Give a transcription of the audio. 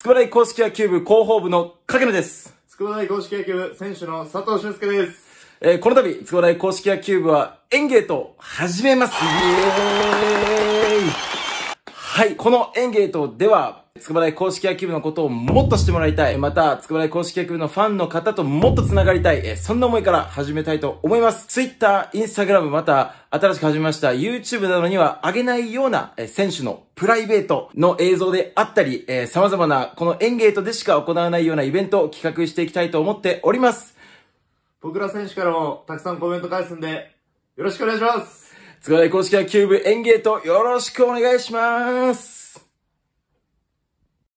筑波大公式野球部広報部の影野です。筑波大公式野球部選手の佐藤俊介です。えー、この度、筑波大公式野球部は園芸と始めます。イエーイはい、このゲートでは、筑波大公式野球部のことをもっとしてもらいたい。また、筑波大公式野球部のファンの方ともっと繋がりたい。えそんな思いから始めたいと思います。Twitter、Instagram、また、新しく始めました YouTube などには上げないような、え選手のプライベートの映像であったり、え様々なこのゲ芸とでしか行わないようなイベントを企画していきたいと思っております。僕ら選手からもたくさんコメント返すんで、よろしくお願いします菅原公式野球部演芸とよろしくお願いします